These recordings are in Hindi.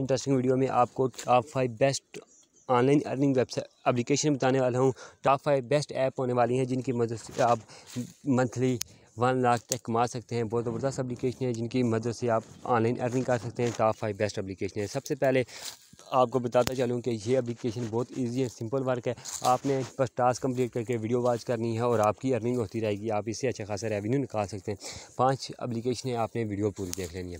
इंटरेस्टिंग वीडियो में आपको top five best online earning website application बताने वाला हूँ टॉप फाइव बेस्ट ऐप होने वाली हैं जिनकी मदद से आप मंथली वन लाख तक कमा सकते हैं बहुत ज़बरदस्त अपलिकेशन है जिनकी मदद से आप ऑनलाइन अर्निंग कर सकते हैं टॉप फाइव बेस्ट अपलिकेशन है सबसे पहले आपको बताता चलूँ कि ये एप्लीकेशन बहुत ईजी है सिंपल वर्क है आपने बस टास्क कंप्लीट करके वीडियो वॉच करनी है और आपकी अर्निंग होती रहेगी आप इससे अच्छा खासा रेवेन्यू निकाल सकते हैं पाँच अपलिकेशन है आपने वीडियो पूरी देख लेनी है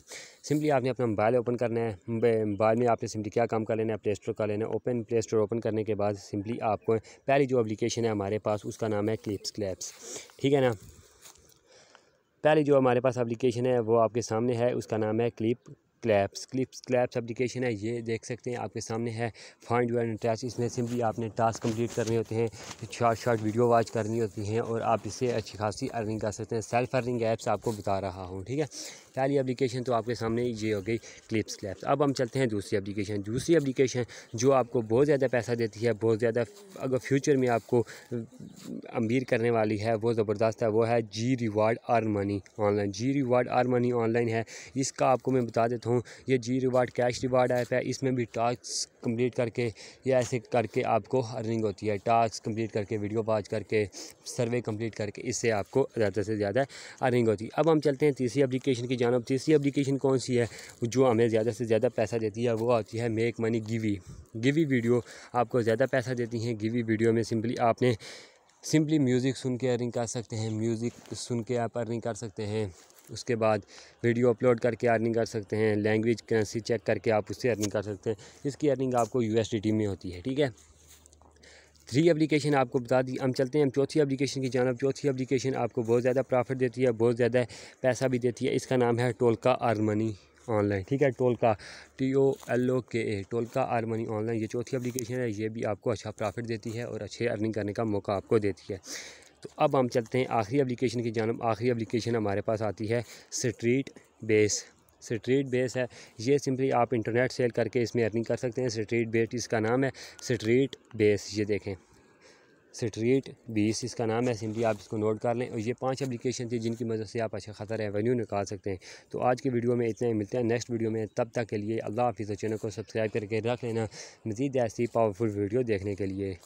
सिंपली आपने अपना मोबाइल ओपन करना है मोबाइल में आपने सिंपली क्या काम कर लेना है प्ले स्टोर कर लेना है ओपन प्ले स्टोर ओपन करने के बाद सिंपली आपको पहली जो एप्लीकेशन है हमारे पास उसका नाम है क्लिप्स क्लैप्स ठीक है ना पहली जो हमारे पास एप्लीकेशन है वो आपके सामने है उसका नाम है clip claps clip claps application है ये देख सकते हैं आपके सामने है फाइंड एंड इंटरेस्ट इसमें सिंपली आपने टास्क कंप्लीट करने होते हैं शॉर्ट शॉर्ट वीडियो वॉच करनी होती हैं और आप इससे अच्छी खासी अर्निंग कर सकते हैं सेल्फ अर्निंग ऐप्स आपको बता रहा हूँ ठीक है पहली एप्लीकेशन तो आपके सामने ये हो गई क्लिप्स क्लैप्स अब हम चलते हैं दूसरी एप्लीकेशन दूसरी एप्लीकेशन जो आपको बहुत ज़्यादा पैसा देती है बहुत ज़्यादा अगर फ्यूचर में आपको अमीर करने वाली है वो ज़बरदस्त है वो है G reward R money online G reward R money online है इसका आपको मैं बता देता हूँ ये G reward cash reward app है इसमें भी टास्क कम्प्लीट करके या ऐसे करके आपको अर्निंग होती है टास्क कम्प्लीट करके वीडियो वॉच करके सर्वे कम्प्लीट करके इससे आपको ज़्यादा से ज़्यादा अर्निंग होती है अब हम चलते हैं तीसरी एप्लीकेशन की जानब तीसरी एप्लीकेशन कौन सी है जो हमें ज़्यादा से ज़्यादा पैसा देती है वो आती है make money Givvy Givvy video आपको ज़्यादा पैसा देती हैं गिवी वीडियो में सिंपली आपने सिंपली म्यूज़िक सुन के अर्निंग कर सकते हैं म्यूज़िक सुन के आप अर्निंग कर सकते हैं उसके बाद वीडियो अपलोड करके अर्निंग कर सकते हैं लैंग्वेज करेंसी चेक करके आप उससे अर्निंग कर सकते हैं इसकी अर्निंग आपको यू में होती है ठीक है थ्री एप्लीकेशन आपको बता दी हम चलते हैं हम चौथी एप्लीकेशन की जानब चौथी एप्लीकेशन आपको बहुत ज़्यादा प्रॉफिट देती है बहुत ज़्यादा पैसा भी देती है इसका नाम है टोलका आर मनी ऑनलाइन ठीक है टोलका टी ओ एल ओ के ए टोलका आर मनी ऑनलाइन ये चौथी एप्लीकेशन है ये भी आपको अच्छा प्रॉफिट देती है और अच्छे अर्निंग करने का मौका आपको देती है तो अब हम चलते हैं आखिरी एप्लीकेशन की जानब आखिरी एप्लीकेशन हमारे पास आती है स्ट्रीट बेस स्ट्रीट बेस है ये सिंपली आप इंटरनेट सेल करके इसमें अर्निंग कर सकते हैं स्ट्रीट बेस इसका नाम है स्ट्रीट बेस ये देखें स्ट्रीट बीस इसका नाम है सिंपली आप इसको नोट कर लें और ये पांच एप्लीकेशन थी जिनकी मदद से आप अच्छा खासा रेवेन्यू निकाल सकते हैं तो आज की वीडियो में इतना ही मिलते हैं नेक्स्ट वीडियो में तब तक के लिए अल्लाह हाफिज़ चैनल को सब्सक्राइब करके रख लेना मज़ीद ऐसी पावरफुल वीडियो देखने के लिए